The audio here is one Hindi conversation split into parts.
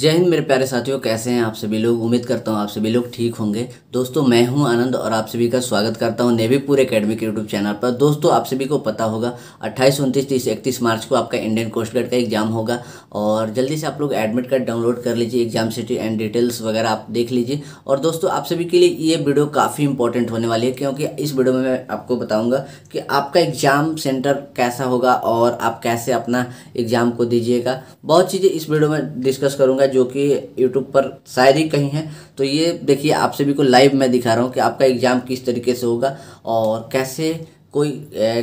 जय हिंद मेरे प्यारे साथियों कैसे हैं आप सभी लोग उम्मीद करता हूँ आप सभी लोग ठीक होंगे दोस्तों मैं हूं आनंद और आप सभी का स्वागत करता हूं नेवी पूरे अकेडमी के यूट्यूब चैनल पर दोस्तों आप सभी को पता होगा 28, उनतीस तीस इकतीस मार्च को आपका इंडियन कोस्ट गार्ड का एग्जाम होगा और जल्दी से आप लोग एडमिट कार्ड डाउनलोड कर लीजिए एग्जाम सिटी एंड डिटेल्स वगैरह आप देख लीजिए और दोस्तों आप सभी के लिए ये वीडियो काफ़ी इंपॉर्टेंट होने वाली है क्योंकि इस वीडियो में मैं आपको बताऊँगा कि आपका एग्ज़ाम सेंटर कैसा होगा और आप कैसे अपना एग्ज़ाम को दीजिएगा बहुत चीज़ें इस वीडियो में डिस्कस करूँगा होगा जो कि यूट्यूब पर शायद ही कहीं है तो ये देखिए आप सभी को लाइव मैं दिखा रहा हूँ कि आपका एग्ज़ाम किस तरीके से होगा और कैसे कोई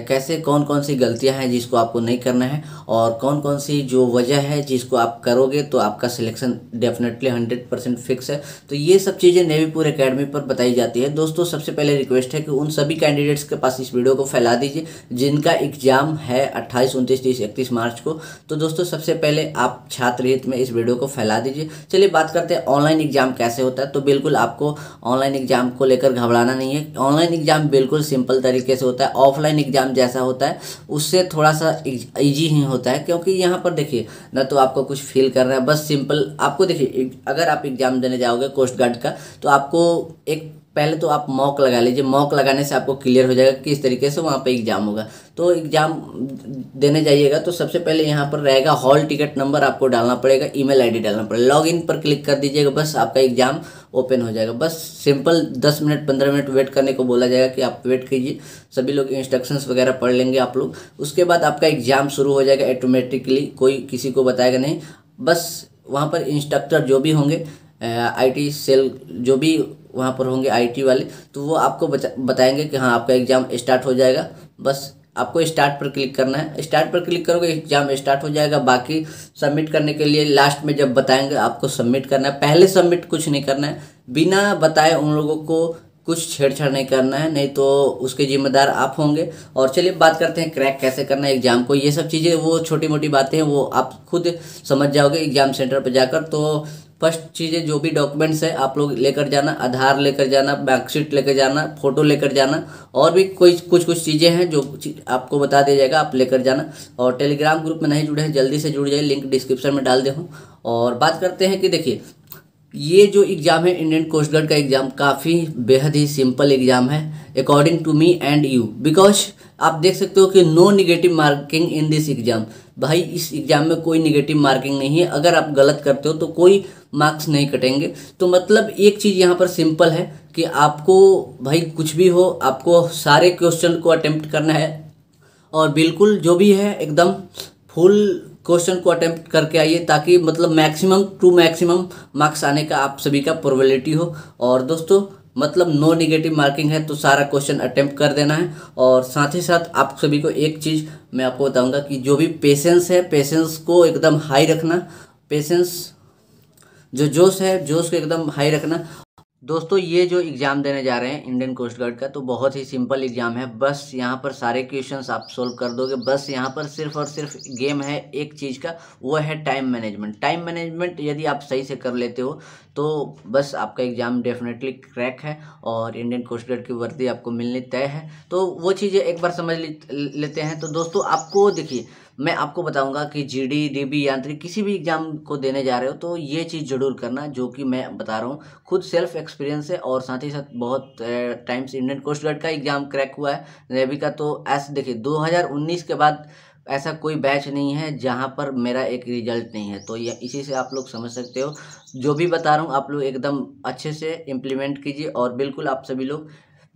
कैसे कौन कौन सी गलतियां हैं जिसको आपको नहीं करना है और कौन कौन सी जो वजह है जिसको आप करोगे तो आपका selection definitely hundred percent fix है तो ये सब चीज़ें नेवीपुर एकेडमी अकेडमी पर बताई जाती है दोस्तों सबसे पहले रिक्वेस्ट है कि उन सभी कैंडिडेट्स के पास इस वीडियो को फैला दीजिए जिनका एग्ज़ाम है अट्ठाईस उनतीस तीस इकतीस मार्च को तो दोस्तों सबसे पहले आप छात्र हित में इस वीडियो को फैला दीजिए चलिए बात करते हैं ऑनलाइन एग्ज़ाम कैसे होता है तो बिल्कुल आपको ऑनलाइन एग्ज़ाम को लेकर घबराना नहीं है ऑनलाइन एग्ज़ाम बिल्कुल सिंपल तरीके से होता है ऑफलाइन एग्ज़ाम जैसा होता है उससे थोड़ा सा ईजी ही होता है क्योंकि यहाँ पर देखिए ना तो आपको कुछ फील कर रहा है बस सिंपल आपको देखिए अगर आप एग्ज़ाम देने जाओगे कोस्ट गार्ड का तो आपको एक पहले तो आप मॉक लगा लीजिए मॉक लगाने से आपको क्लियर हो जाएगा किस तरीके से वहाँ पे एग्ज़ाम होगा तो एग्ज़ाम देने जाइएगा तो सबसे पहले यहाँ पर रहेगा हॉल टिकट नंबर आपको डालना पड़ेगा ईमेल आईडी डालना पड़ेगा लॉग इन पर क्लिक कर दीजिएगा बस आपका एग्ज़ाम ओपन हो जाएगा बस सिंपल दस मिनट पंद्रह मिनट वेट करने को बोला जाएगा कि आप वेट कीजिए सभी लोग इंस्ट्रक्शंस वगैरह पढ़ लेंगे आप लोग उसके बाद आपका एग्ज़ाम शुरू हो जाएगा ऑटोमेटिकली कोई किसी को बताएगा नहीं बस वहाँ पर इंस्ट्रक्टर जो भी होंगे आईटी सेल जो भी वहाँ पर होंगे आईटी वाले तो वो आपको बताएंगे कि हाँ आपका एग्ज़ाम स्टार्ट हो जाएगा बस आपको स्टार्ट पर क्लिक करना है स्टार्ट पर क्लिक करोगे एग्जाम स्टार्ट हो जाएगा बाकी सबमिट करने के लिए लास्ट में जब बताएंगे आपको सबमिट करना है पहले सबमिट कुछ नहीं करना है बिना बताए उन लोगों को कुछ छेड़छाड़ नहीं करना है नहीं तो उसके जिम्मेदार आप होंगे और चलिए बात करते हैं क्रैक कैसे करना है एग्जाम को ये सब चीज़ें वो छोटी मोटी बातें हैं वो आप खुद समझ जाओगे एग्जाम सेंटर पर जाकर तो फर्स्ट चीज़ें जो भी डॉक्यूमेंट्स है आप लोग लेकर जाना आधार लेकर जाना मार्कशीट लेकर जाना फोटो लेकर जाना और भी कोई कुछ कुछ चीज़ें हैं जो आपको बता दिया जाएगा आप लेकर जाना और टेलीग्राम ग्रुप में नहीं जुड़े हैं जल्दी से जुड़ जाइए लिंक डिस्क्रिप्शन में डाल दे हूँ और बात करते हैं कि देखिए ये जो एग्ज़ाम है इंडियन कोस्ट गार्ड का एग्ज़ाम काफ़ी बेहद ही सिंपल एग्ज़ाम है according to me and you because आप देख सकते हो कि no negative marking in this exam भाई इस एग्जाम में कोई निगेटिव मार्किंग नहीं है अगर आप गलत करते हो तो कोई मार्क्स नहीं कटेंगे तो मतलब एक चीज़ यहाँ पर सिंपल है कि आपको भाई कुछ भी हो आपको सारे क्वेश्चन को अटेम्प्ट करना है और बिल्कुल जो भी है एकदम फुल क्वेश्चन को अटेम्प्ट करके आइए ताकि मतलब मैक्सिमम टू मैक्सिमम मार्क्स आने का आप सभी का प्रोबेबिलिटी हो और दोस्तों मतलब नो निगेटिव मार्किंग है तो सारा क्वेश्चन अटेम्प्ट कर देना है और साथ ही साथ आप सभी को एक चीज़ मैं आपको बताऊंगा कि जो भी पेशेंस है पेशेंस को एकदम हाई रखना पेशेंस जो जोश है जोश को एकदम हाई रखना दोस्तों ये जो एग्ज़ाम देने जा रहे हैं इंडियन कोस्ट गार्ड का तो बहुत ही सिंपल एग्ज़ाम है बस यहाँ पर सारे क्वेश्चंस आप सोल्व कर दोगे बस यहाँ पर सिर्फ और सिर्फ गेम है एक चीज़ का वो है टाइम मैनेजमेंट टाइम मैनेजमेंट यदि आप सही से कर लेते हो तो बस आपका एग्ज़ाम डेफिनेटली क्रैक है और इंडियन कोस्ट गार्ड की वर्दी आपको मिलनी तय है तो वो चीज़ें एक बार समझ लेते हैं तो दोस्तों आपको देखिए मैं आपको बताऊंगा कि जी डी डी बी यांत्रिक किसी भी एग्ज़ाम को देने जा रहे हो तो ये चीज़ ज़रूर करना जो कि मैं बता रहा हूँ खुद सेल्फ एक्सपीरियंस है और साथ ही साथ बहुत टाइम्स इंडियन कोस्ट गार्ड का एग्ज़ाम क्रैक हुआ है नेवी का तो ऐसे देखिए 2019 के बाद ऐसा कोई बैच नहीं है जहाँ पर मेरा एक रिजल्ट नहीं है तो ये इसी से आप लोग समझ सकते हो जो भी बता रहा हूँ आप लोग एकदम अच्छे से इम्प्लीमेंट कीजिए और बिल्कुल आप सभी लोग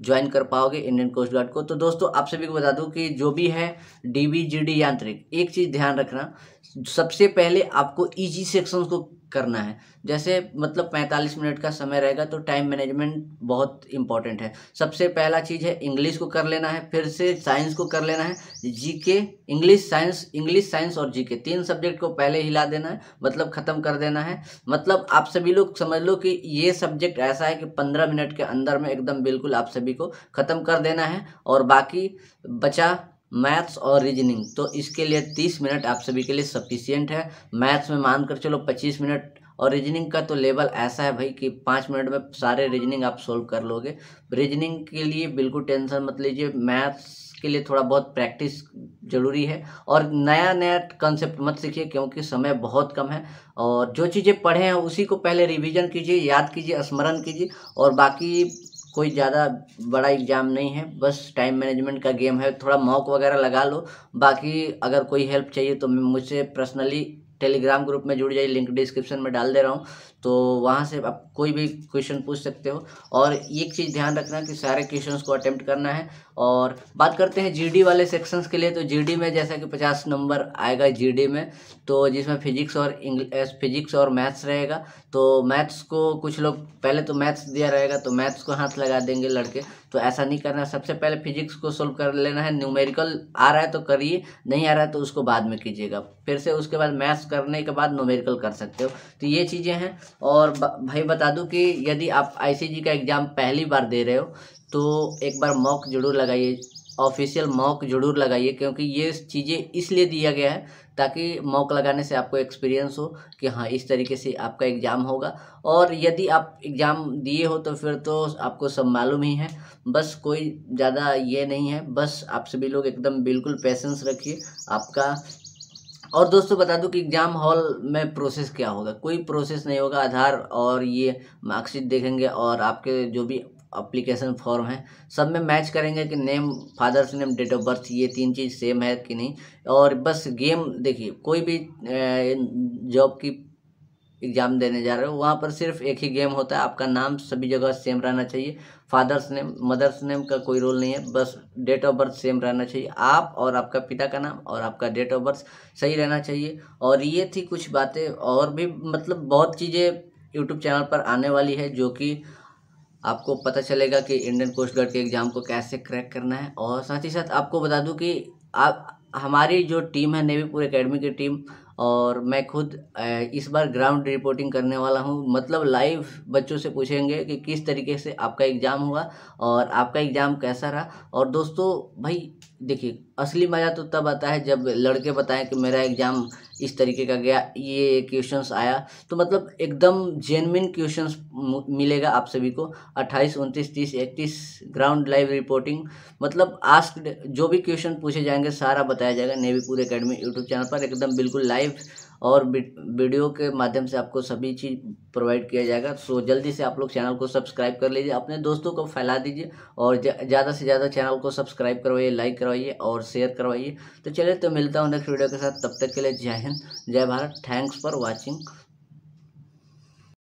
ज्वाइन कर पाओगे इंडियन कोस्ट गार्ड को तो दोस्तों आप सभी को बता दूं कि जो भी है डीबीजीडी यांत्रिक एक चीज़ ध्यान रखना सबसे पहले आपको ईजी e सेक्शंस को करना है जैसे मतलब 45 मिनट का समय रहेगा तो टाइम मैनेजमेंट बहुत इंपॉर्टेंट है सबसे पहला चीज़ है इंग्लिश को कर लेना है फिर से साइंस को कर लेना है GK English science English science और जीके तीन सब्जेक्ट को पहले हिला देना है मतलब ख़त्म कर देना है मतलब आप सभी लोग समझ लो कि ये सब्जेक्ट ऐसा है कि पंद्रह मिनट के अंदर में एकदम बिल्कुल आप सभी को ख़त्म कर देना है और बाकी बचा मैथ्स और रीजनिंग तो इसके लिए तीस मिनट आप सभी के लिए सफिशियंट है मैथ्स में मान कर चलो पच्चीस मिनट और रीजनिंग का तो लेवल ऐसा है भाई कि पाँच मिनट में सारे रीजनिंग आप सोल्व कर लोगे रीजनिंग के लिए बिल्कुल टेंशन मत लीजिए मैथ्स के लिए थोड़ा बहुत प्रैक्टिस जरूरी है और नया नया कंसेप्ट मत सीखिए क्योंकि समय बहुत कम है और जो चीज़ें पढ़े हैं उसी को पहले रिवीजन कीजिए याद कीजिए स्मरण कीजिए और बाकी कोई ज़्यादा बड़ा एग्जाम नहीं है बस टाइम मैनेजमेंट का गेम है थोड़ा मॉक वगैरह लगा लो बाकी अगर कोई हेल्प चाहिए तो मुझसे पर्सनली टेलीग्राम ग्रुप में जुड़ जाइए लिंक डिस्क्रिप्शन में डाल दे रहा हूँ तो वहाँ से आप कोई भी क्वेश्चन पूछ सकते हो और एक चीज़ ध्यान रखना कि सारे क्वेश्चंस को अटेम्प्ट करना है और बात करते हैं जीडी वाले सेक्शंस के लिए तो जीडी में जैसा कि पचास नंबर आएगा जीडी में तो जिसमें फिजिक्स और इंग्लिश फिजिक्स और मैथ्स रहेगा तो मैथ्स को कुछ लोग पहले तो मैथ्स दिया रहेगा तो मैथ्स को हाथ लगा देंगे लड़के तो ऐसा नहीं करना सबसे पहले फिजिक्स को सोल्व कर लेना है न्यूमेरिकल आ रहा है तो करिए नहीं आ रहा है तो उसको बाद में कीजिएगा फिर से उसके बाद मैथ्स करने के बाद न्यूमेरिकल कर सकते हो तो ये चीज़ें हैं और भाई बता दूं कि यदि आप आईसीजी का एग्ज़ाम पहली बार दे रहे हो तो एक बार मॉक जरूर लगाइए ऑफिशियल मॉक जरूर लगाइए क्योंकि ये चीज़ें इसलिए दिया गया है ताकि मॉक लगाने से आपको एक्सपीरियंस हो कि हाँ इस तरीके से आपका एग्ज़ाम होगा और यदि आप एग्ज़ाम दिए हो तो फिर तो आपको सब मालूम ही है बस कोई ज़्यादा ये नहीं है बस आप सभी लोग एकदम बिल्कुल पेशेंस रखिए आपका और दोस्तों बता दूं कि एग्ज़ाम हॉल में प्रोसेस क्या होगा कोई प्रोसेस नहीं होगा आधार और ये मार्कशीट देखेंगे और आपके जो भी अप्लीकेशन फॉर्म है सब में मैच करेंगे कि name father's name date of birth ये तीन चीज़ सेम है कि नहीं और बस गेम देखिए कोई भी जॉब की एग्ज़ाम देने जा रहे हो वहाँ पर सिर्फ एक ही गेम होता है आपका नाम सभी जगह सेम रहना चाहिए फादर्स नेम मदर्स नेम का कोई रोल नहीं है बस डेट ऑफ बर्थ सेम रहना चाहिए आप और आपका पिता का नाम और आपका डेट ऑफ बर्थ सही रहना चाहिए और ये थी कुछ बातें और भी मतलब बहुत चीज़ें यूट्यूब चैनल पर आने वाली है जो कि आपको पता चलेगा कि इंडियन कोस्ट गार्ड के एग्ज़ाम को कैसे क्रैक करना है और साथ ही साथ आपको बता दूँ कि आप हमारी जो टीम है नेवी एकेडमी अकेडमी की टीम और मैं खुद इस बार ग्राउंड रिपोर्टिंग करने वाला हूँ मतलब लाइव बच्चों से पूछेंगे कि किस तरीके से आपका एग्ज़ाम हुआ और आपका एग्ज़ाम कैसा रहा और दोस्तों भाई देखिए असली मज़ा तो तब आता है जब लड़के बताएं कि मेरा एग्ज़ाम इस तरीके का गया ये क्वेश्चंस आया तो मतलब एकदम जेनविन क्वेश्चंस मिलेगा आप सभी को 28 उनतीस तीस इकतीस ग्राउंड लाइव रिपोर्टिंग मतलब आज जो भी क्वेश्चन पूछे जाएंगे सारा बताया जाएगा नेवी पूरे अकेडमी यूट्यूब चैनल पर एकदम बिल्कुल लाइव और वीडियो के माध्यम से आपको सभी चीज़ प्रोवाइड किया जाएगा सो जल्दी से आप लोग चैनल को सब्सक्राइब कर लीजिए अपने दोस्तों को फैला दीजिए और ज़्यादा से ज़्यादा चैनल को सब्सक्राइब करवाइए लाइक करवाइए और शेयर करवाइए तो चलिए तो मिलता हूँ नेक्स्ट वीडियो के साथ तब तक के लिए जय हिंद जय भारत थैंक्स फॉर वॉचिंग